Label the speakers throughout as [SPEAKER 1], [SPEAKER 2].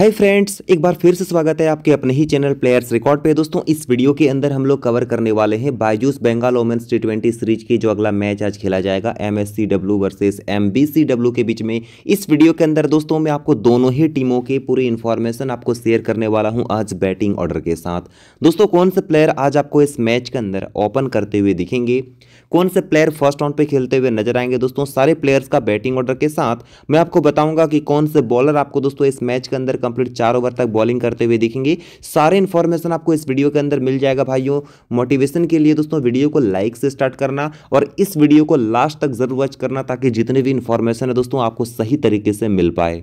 [SPEAKER 1] hi friends एक बार फिर से स्वागत है आपके अपने ही चैनल प्लेयर्स रिकॉर्ड पे दोस्तों इस वीडियो के अंदर हम लोग कवर करने वाले हैं Byju's Bengal women's T twenty series की जो अगला मैच आज खेला जाएगा M S C W versus M B C W के बीच में इस वीडियो के अंदर दोस्तों मैं आपको दोनों ही टीमों की पूरी इन्फॉर्मेशन आपको शेयर करने वाला हूँ आज बैटिंग ऑर्डर के साथ दोस्तों कौन से प्लेयर आज आपको इस मैच के अंदर ओपन करते हुए दिखेंगे कौन से प्लेयर फर्स्ट राउंड पे खेलते हुए नजर आएंगे दोस्तों सारे प्लेयर्स का बैटिंग ऑर्डर के साथ मैं आपको बताऊंगा कि कौन से बॉलर आपको दोस्तों इस मैच के अंदर कंप्लीट चार ओवर तक बॉलिंग करते हुए दिखेंगे सारे इन्फॉर्मेशन आपको इस वीडियो के अंदर मिल जाएगा भाइयों मोटिवेशन के लिए दोस्तों वीडियो को लाइक से स्टार्ट करना और इस वीडियो को लास्ट तक जरूर वॉच करना ताकि जितने भी इन्फॉर्मेशन है दोस्तों आपको सही तरीके से मिल पाए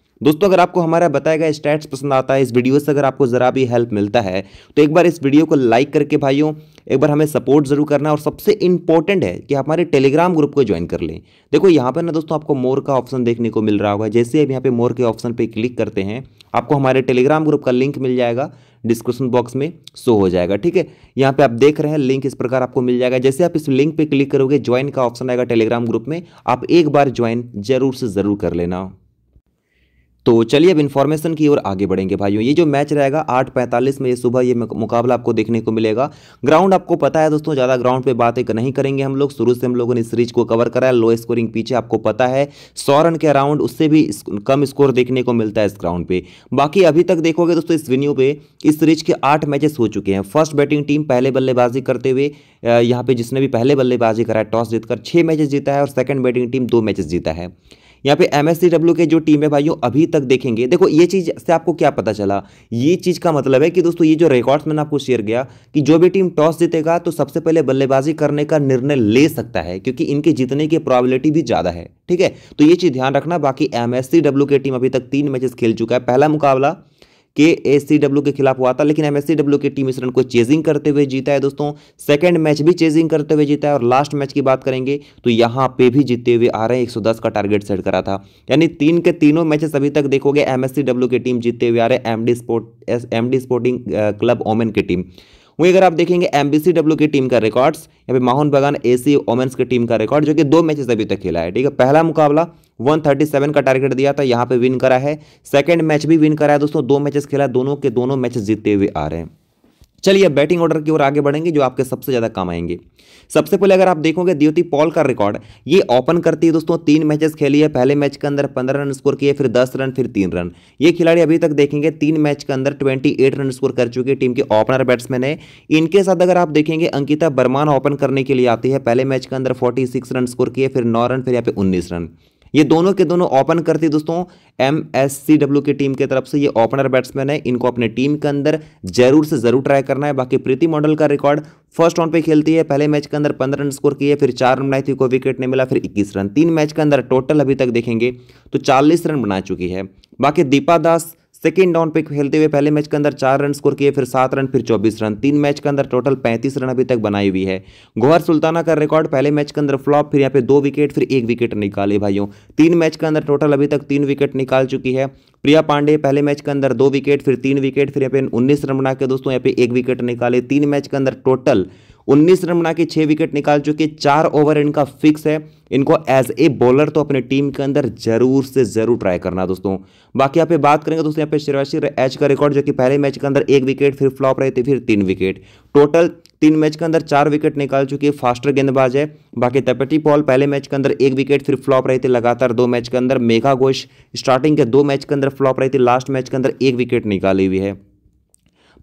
[SPEAKER 1] दोस्तों अगर आपको हमारा बताया गया स्टैट्स पसंद आता है इस वीडियो से अगर आपको ज़रा भी हेल्प मिलता है तो एक बार इस वीडियो को लाइक करके भाइयों एक बार हमें सपोर्ट जरूर करना और सबसे इंपॉर्टेंट है कि हमारे टेलीग्राम ग्रुप को ज्वाइन कर लें देखो यहाँ पर ना दोस्तों आपको मोर का ऑप्शन देखने को मिल रहा होगा जैसे आप यहाँ पे मोर के ऑप्शन पे क्लिक करते हैं आपको हमारे टेलीग्राम ग्रुप का लिंक मिल जाएगा डिस्क्रिप्शन बॉक्स में शो हो जाएगा ठीक है यहाँ पे आप देख रहे हैं लिंक इस प्रकार आपको मिल जाएगा जैसे आप इस लिंक पे क्लिक करोगे ज्वाइन का ऑप्शन आएगा टेलीग्राम ग्रुप में आप एक बार ज्वाइन जरूर से ज़रूर कर लेना तो चलिए अब इन्फॉर्मेशन की ओर आगे बढ़ेंगे भाइयों ये जो मैच रहेगा आठ पैंतालीस में ये सुबह ये मुकाबला आपको देखने को मिलेगा ग्राउंड आपको पता है दोस्तों ज़्यादा ग्राउंड पे बातें नहीं करेंगे हम लोग शुरू से हम लोगों ने सीरीज को कवर कराया लो स्कोरिंग पीछे आपको पता है सौ रन के अराउंड उससे भी कम स्कोर देखने को मिलता है इस ग्राउंड पर बाकी अभी तक देखोगे दोस्तों इस वेन्यू पर इस सीरीज के आठ मैचेस हो चुके हैं फर्स्ट बैटिंग टीम पहले बल्लेबाजी करते हुए यहाँ पर जिसने भी पहले बल्लेबाजी करा है टॉस जीतकर छः मैचेस जीता है और सेकेंड बैटिंग टीम दो मैचेस जीता है यहाँ पे एम की जो टीम है भाइयों अभी तक देखेंगे देखो ये चीज़ से आपको क्या पता चला ये चीज़ का मतलब है कि दोस्तों ये जो रिकॉर्ड्स मैंने आपको शेयर किया कि जो भी टीम टॉस जीतेगा तो सबसे पहले बल्लेबाजी करने का निर्णय ले सकता है क्योंकि इनके जीतने की प्रॉबिलिटी भी ज़्यादा है ठीक है तो ये चीज़ ध्यान रखना बाकी एम की टीम अभी तक तीन मैचेस खेल चुका है पहला मुकाबला के ए सी डब्ल्यू के खिलाफ हुआ था लेकिन एम एस सी डब्ल्यू की टीम इस रन को चेजिंग करते हुए जीता है दोस्तों सेकेंड मैच भी चेजिंग करते हुए जीता है और लास्ट मैच की बात करेंगे तो यहाँ पे भी जीते हुए आ रहे हैं दस का टारगेट सेट करा था यानी तीन के तीनों मैचेस अभी तक देखोगे एम एस सी डब्ल्यू की टीम जीतते हुए आ रहे हैं M D sport M D sporting club women की टीम वहीं अगर आप देखेंगे डब्ल्यू की टीम का रिकॉर्ड्स या फिर Mohun Bagan A C women's की टीम का रिकॉर्ड जो कि दो मैचेस अभी तक खेला है ठीक है पहला मुकाबला 137 का टारगेट दिया था यहाँ पे विन करा है सेकंड मैच भी विन करा है दोस्तों दो मैचेस खेला दोनों के दोनों मैचेस जीतते हुए आ रहे हैं चलिए अब बैटिंग ऑर्डर की ओर आगे बढ़ेंगे जो आपके सबसे ज़्यादा काम आएंगे सबसे पहले अगर आप देखोगे द्योति पॉल का रिकॉर्ड ये ओपन करती है दोस्तों तीन मैचेस खेली है पहले मैच के अंदर पंद्रह रन स्कोर किए फिर दस रन फिर तीन रन ये खिलाड़ी अभी तक देखेंगे तीन मैच के अंदर ट्वेंटी रन स्कोर कर चुकी टीम के ओपनर बैट्समैन है इनके साथ अगर आप देखेंगे अंकिता बर्मान ओपन करने के लिए आती है पहले मैच के अंदर फोर्टी रन स्कोर किए फिर नौ रन फिर यहाँ पे उन्नीस रन ये दोनों के दोनों ओपन करती दोस्तों एम एस सी डब्ल्यू की टीम की तरफ से ये ओपनर बैट्समैन है इनको अपने टीम के अंदर जरूर से जरूर ट्राई करना है बाकी प्रीति मॉडल का रिकॉर्ड फर्स्ट राउंड पे खेलती है पहले मैच के अंदर पंद्रह रन स्कोर किए फिर चार रन बनाई थी कोई विकेट नहीं मिला फिर इक्कीस रन तीन मैच के अंदर टोटल अभी तक देखेंगे तो चालीस रन बना चुकी है बाकी दीपा दास सेकेंड डाउन पे खेलते हुए पहले मैच के अंदर चार रन स्कोर किए फिर सात रन फिर चौबीस रन तीन मैच के अंदर टोटल पैंतीस रन अभी तक बनाई हुई है गौहर सुल्ताना का रिकॉर्ड पहले मैच के अंदर फ्लॉप फिर यहाँ पे दो विकेट फिर एक विकेट निकाले भाइयों तीन मैच के अंदर टोटल अभी तक तीन विकेट निकाल चुकी है प्रिया पांडे पहले मैच के अंदर दो विकेट फिर तीन विकेट फिर यहाँ पे उन्नीस रन बना के दोस्तों यहाँ पे एक विकेट निकाले तीन मैच के अंदर टोटल उन्नीस रन बना के छः विकेट निकाल चुके चार ओवर इनका फिक्स है इनको एज ए बॉलर तो अपने टीम के अंदर जरूर से जरूर ट्राई करना दोस्तों बाकी यहाँ पे बात करेंगे दोस्तों यहाँ पे शिराशी एच का रिकॉर्ड जो कि पहले मैच के अंदर एक विकेट फिर फ्लॉप रहे थे फिर तीन विकेट टोटल तीन मैच के अंदर चार विकेट निकाल चुकी है फास्टर गेंदबाज है बाकी तपेटी पॉल पहले मैच के अंदर एक विकेट फिर फ्लॉप रहे थे लगातार दो मैच के अंदर मेघा घोष स्टार्टिंग के दो मैच के अंदर फ्लॉप रहे थे लास्ट मैच के अंदर एक विकेट निकाली हुई है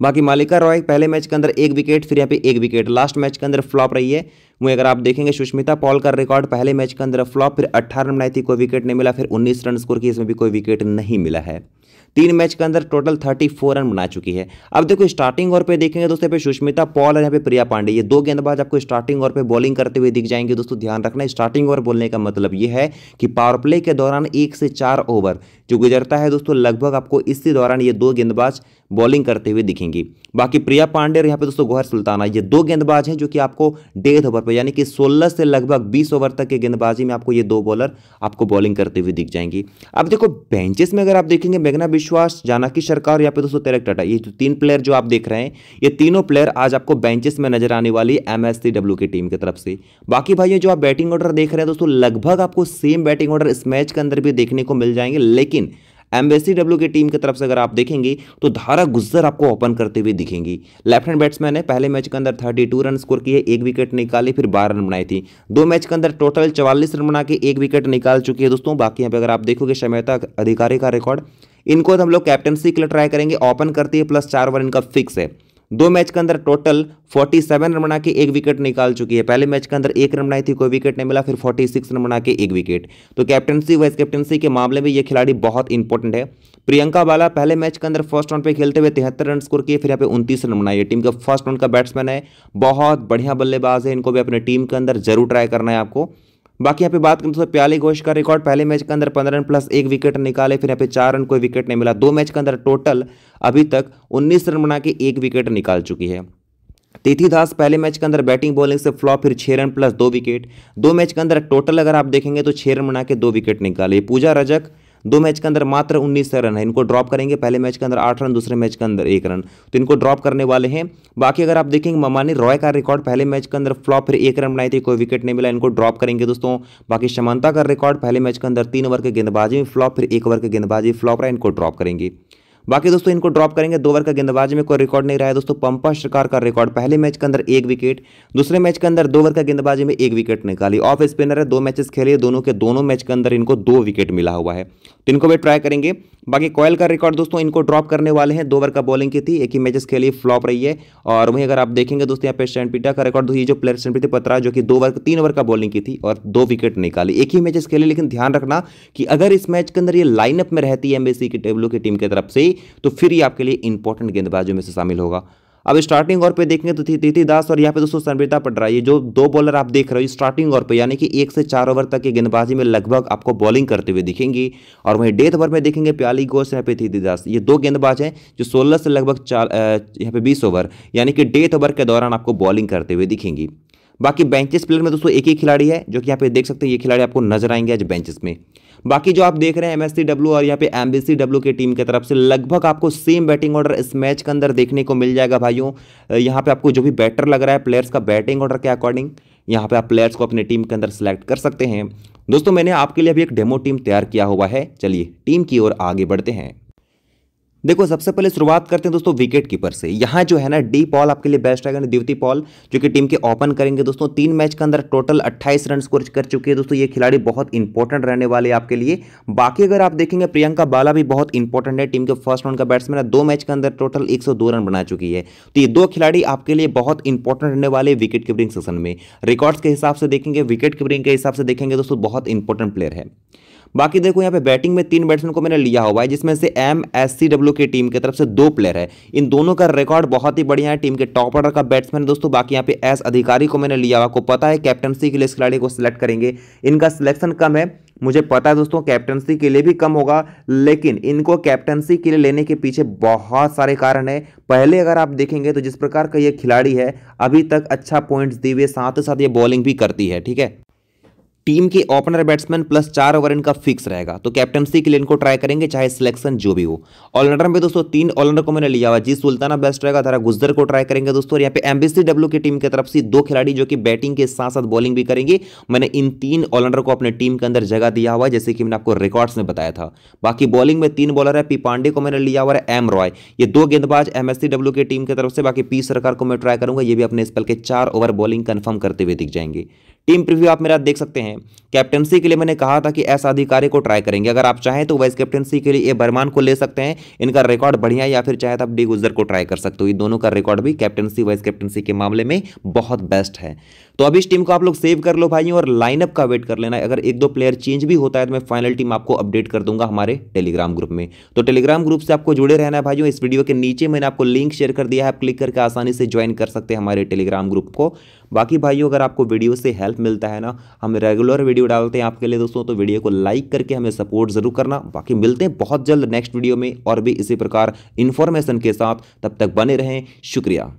[SPEAKER 1] बाकी मालिका रॉय पहले मैच के अंदर एक विकेट फिर यहाँ पे एक विकेट लास्ट मैच के अंदर फ्लॉप रही है वहीं अगर आप देखेंगे सुष्मिता पॉल का रिकॉर्ड पहले मैच के अंदर फ्लॉप फिर अट्ठारह रन बनाई थी कोई विकेट नहीं मिला फिर उन्नीस रन स्कोर की इसमें भी कोई विकेट नहीं मिला है तीन मैच के अंदर टोटल थर्टी फोर रन बना चुकी है अब देखो स्टार्टिंग ओवर पे देखेंगे दोस्तों पे सुष्मिता पॉल और यहाँ पे प्रिया पांडे ये दो गेंदबाज आपको स्टार्टिंग ओवर पे बॉलिंग करते हुए दिख जाएंगे दोस्तों ध्यान रखना स्टार्टिंग ओवर बोलने का मतलब ये है कि पावर प्ले के दौरान एक से चार ओवर जो गुजरता है दोस्तों लगभग आपको इसी दौरान ये दो गेंदबाज बॉलिंग करते हुए दिखेंगी बाकी प्रिया पांडे और यहाँ पे दोस्तों गोहर सुल्ताना ये दो गेंदबाज हैं जो कि आपको डेढ़ ओवर पर यानी कि 16 से लगभग 20 ओवर तक के गेंदबाजी में आपको ये दो बॉलर आपको बॉलिंग करते हुए दिख जाएंगी अब देखो बेंचेस में अगर आप देखेंगे मेघना विश्वास जानकी सरकार या फिर दोस्तों तेरक टाटा ये जो तीन प्लेयर जो आप देख रहे हैं ये तीनों प्लेयर आज आपको बेंचेस में नजर आने वाली एम एस की टीम की तरफ से बाकी भाइयों जो आप बैटिंग ऑर्डर देख रहे हैं दोस्तों लगभग आपको सेम बैटिंग ऑर्डर इस मैच के अंदर भी देखने को मिल जाएंगे लेकिन एम्बेसी डब्ल्यू की टीम की तरफ से अगर आप देखेंगे तो धारा गुज्जर आपको ओपन करते हुए दिखेंगी लेफ्ट हैंड बैट्समैन ने पहले मैच के अंदर थर्टी टू रन स्कोर किए एक विकेट निकाले फिर बारह रन बनाई थी दो मैच के अंदर टोटल चवालीस रन बना के एक विकेट निकाल चुकी है दोस्तों बाकी यहाँ पे अगर आप देखोगे शमेता अधिकारी का रिकॉर्ड इनको तो हम लोग कैप्टनसी के लिए ट्राई करेंगे ओपन करती है प्लस चार ओवर इनका फिक्स है दो मैच के अंदर टोटल 47 रन बना के एक विकेट निकाल चुकी है पहले मैच के अंदर एक रन बनाई थी कोई विकेट नहीं मिला फिर 46 रन बना के एक विकेट तो कैप्टनसी वाइस कैप्टनसी के मामले में ये खिलाड़ी बहुत इंपॉर्टेंट है प्रियंका बाला पहले मैच के अंदर फर्स्ट राउंड पे खेलते हुए तिहत्तर रन स्कोर किए फिर यहाँ पे उनतीस रन बनाई टीम का फर्स्ट राउंड का बैट्समैन है बहुत बढ़िया बल्लेबाज है इनको भी अपने टीम के अंदर जरूर ट्राई करना है आपको बाकी यहाँ पे बात करें तो प्याली घोष का रिकॉर्ड पहले मैच के अंदर पंद्रह रन प्लस एक विकेट निकाले फिर यहाँ पे चार रन कोई विकेट नहीं मिला दो मैच के अंदर टोटल अभी तक उन्नीस रन बना के एक विकेट निकाल चुकी है तिथि दास पहले मैच के अंदर बैटिंग बॉलिंग से फ्लॉप फिर छः रन प्लस दो विकेट दो मैच के अंदर टोटल अगर आप देखेंगे तो छः रन बना के दो विकेट निकाले पूजा रजक दो मैच के अंदर मात्र उन्नीस रन है इनको ड्रॉप करेंगे पहले मैच के अंदर आठ रन दूसरे मैच के अंदर एक रन तो इनको ड्रॉप करने वाले हैं बाकी अगर आप देखेंगे ममानी रॉय का रिकॉर्ड पहले मैच के अंदर फ्लॉप फिर एक रन बनाई थी कोई विकेट नहीं मिला इनको ड्रॉप करेंगे दोस्तों बाकी शमंता का रिकॉर्ड पहले मैच के अंदर तीन ओवर के गेंदबाजी में फ्लॉप फिर एक ओवर के गेंदबाजी फ्लॉप रहा इनको ड्रॉप करेंगे बाकी दोस्तों इनको ड्रॉप करेंगे दो ओवर का गेंदबाजी में कोई रिकॉर्ड नहीं रहा है दोस्तों पंपा सरकार का रिकॉर्ड पहले मैच के अंदर एक विकेट दूसरे मैच के अंदर दो ओवर का गेंदबाजी में एक विकेट निकाली ऑफ स्पिनर है दो मैचेस खेले दोनों के दोनों मैच के अंदर इनको दो विकेट मिला हुआ है तो इनको भी ट्राई करेंगे बाकी कॉयल का रिकॉर्ड दोस्तों इनको ड्रॉप करने वाले हैं दो ओवर का बॉलिंग की थी एक ही मैचेस खेली फ्लॉप रही है और वहीं अगर आप देखेंगे दोस्तों यहाँ पे पीटा का रिकॉर्ड ये जो प्लेयर सेंटपीटे पत्रा जो कि दो ओवर तीन ओवर का बॉलिंग की थी और दो विकेट निकाली एक ही मैचेस खेले लेकिन ध्यान रखना कि अगर इस मैच के अंदर ये लाइनअप में रहती है एमबीसी की टेबलो की टीम की तरफ से तो फिर ही आपके लिए इंपॉर्टेंट गेंदबाजों में से शामिल होगा अब स्टार्टिंग और पे देखेंगे तो तिथि दास और यहाँ पे दोस्तों संविता पटरा ये जो दो बॉलर आप देख रहे हो स्टार्टिंग और पे यानी कि एक से चार ओवर तक के गेंदबाजी में लगभग आपको बॉलिंग करते हुए दिखेंगी और वहीं डेथ ओवर में देखेंगे प्याली घोष यहाँ पे तिथि दास ये दो गेंदबाज हैं जो सोलह से लगभग चार यहाँ पे बीस ओवर यानी कि डेथ ओवर के दौरान आपको बॉलिंग करते हुए दिखेंगी बाकी बेंचेस प्लेयर में दोस्तों एक ही खिलाड़ी है जो कि यहाँ पे देख सकते हैं ये खिलाड़ी आपको नजर आएंगे आज बेंचेस में बाकी जो आप देख रहे हैं एमएससी डब्ल्यू और यहाँ पे एमबीसी डब्ल्यू की टीम की तरफ से लगभग आपको सेम बैटिंग ऑर्डर इस मैच के अंदर देखने को मिल जाएगा भाइयों यहाँ पे आपको जो भी बैटर लग रहा है प्लेयर्स का बैटिंग ऑर्डर के अकॉर्डिंग यहाँ पे आप प्लेयर्स को अपने टीम के अंदर सेलेक्ट कर सकते हैं दोस्तों मैंने आपके लिए अभी एक डेमो टीम तैयार किया हुआ है चलिए टीम की ओर आगे बढ़ते हैं देखो सबसे पहले शुरुआत करते हैं दोस्तों विकेट कीपर से यहाँ जो है ना डी पॉल आपके लिए बेस्ट रहेगा द्युति पॉल जो कि टीम के ओपन करेंगे दोस्तों तीन मैच के अंदर टोटल 28 रन स्कोर कर चुके हैं दोस्तों ये खिलाड़ी बहुत इंपॉर्टेंट रहने वाले आपके लिए बाकी अगर आप देखेंगे प्रियंका बाला भी बहुत इंपॉर्टेंट है टीम के फर्स्ट राउंड का बैट्समैन है दो मैच के अंदर टोटल एक रन बना चुकी है तो ये दो खिलाड़ी आपके लिए बहुत इंपॉर्टेंट रहने वाले विकेट कीपरिंग सेशन में रिकॉर्ड्स के हिसाब से देखेंगे विकेट कीपरिंग के हिसाब से देखेंगे दोस्तों बहुत इंपॉर्टेंट प्लेयर है बाकी देखो यहाँ पे बैटिंग में तीन बैट्समैन को मैंने लिया हुआ है जिसमें से एम एस सी डब्ल्यू की टीम की तरफ से दो प्लेयर है इन दोनों का रिकॉर्ड बहुत ही बढ़िया है टीम के टॉप ऑर्डर का बैट्समैन दोस्तों बाकी यहाँ पे एस अधिकारी को मैंने लिया हुआ को पता है कैप्टनसी के लिए इस खिलाड़ी को सिलेक्ट करेंगे इनका सिलेक्शन कम है मुझे पता है दोस्तों कैप्टनसी के लिए भी कम होगा लेकिन इनको कैप्टनसी के लिए लेने के पीछे बहुत सारे कारण है पहले अगर आप देखेंगे तो जिस प्रकार का ये खिलाड़ी है अभी तक अच्छा पॉइंट्स दिए हुए साथ ही साथ ये बॉलिंग भी करती है ठीक है टीम के ओपनर बैट्समैन प्लस चार ओवर इनका फिक्स रहेगा तो कैप्टनसी के लिए इनको ट्राई करेंगे चाहे सिलेक्शन जो भी हो ऑलराउंडर में दोस्तों तीन ऑलराउंडर को मैंने लिया हुआ जी सुल्ताना बेस्ट रहेगा धारा गुजर को ट्राई करेंगे दोस्तों और यहाँ पे एमबीसी डब्ल्यू की टीम की तरफ से दो खिलाड़ी जो कि बैटिंग के साथ साथ बॉलिंग भी करेंगे मैंने इन तीन ऑलराउंडर को अपने टीम के अंदर जगह दिया हुआ है जैसे कि मैंने आपको रिकॉर्ड्स में बताया था बाकी बॉलिंग में तीन बॉलर है पी पांडे को मैंने लिया हुआ है एम रॉय ये दो गेंदबाज एमएससी डब्ल्यू की टीम की तरफ से बाकी पी सरकार को मैं ट्राई करूंगा ये भी अपने इस पल के चार ओवर बॉलिंग कन्फर्म करते हुए दिख जाएंगे टीम प्रीव्यू आप मेरा देख सकते हैं कैप्टनसी के लिए मैंने कहा था कि ऐसा अधिकारी को ट्राई करेंगे अगर आप चाहें तो वाइस कैप्टनसी के लिए ए बरमान को ले सकते हैं इनका रिकॉर्ड बढ़िया या फिर चाहे तो आप डी गुजर को ट्राई कर सकते हो ये दोनों का रिकॉर्ड भी कैप्टनसी वाइस कैप्टनसी के मामले में बहुत बेस्ट है तो अब इस टीम को आप लोग सेव कर लो भाई और लाइनअप का वेट कर लेना अगर एक दो प्लेयर चेंज भी होता है तो मैं फाइनल टीम आपको अपडेट कर दूंगा हमारे टेलीग्राम ग्रुप में तो टेलीग्राम ग्रुप से आपको जुड़े रहना है भाइयों इस वीडियो के नीचे मैंने आपको लिंक शेयर कर दिया है आप क्लिक करके आसानी से ज्वाइन कर सकते हैं हमारे टेलीग्राम ग्रुप को बाकी भाइयों अगर आपको वीडियो से हेल्प मिलता है ना हम रेगुलर वीडियो डालते हैं आपके लिए दोस्तों तो वीडियो को लाइक करके हमें सपोर्ट जरूर करना बाकी मिलते हैं बहुत जल्द नेक्स्ट वीडियो में और भी इसी प्रकार इन्फॉर्मेशन के साथ तब तक बने रहें शुक्रिया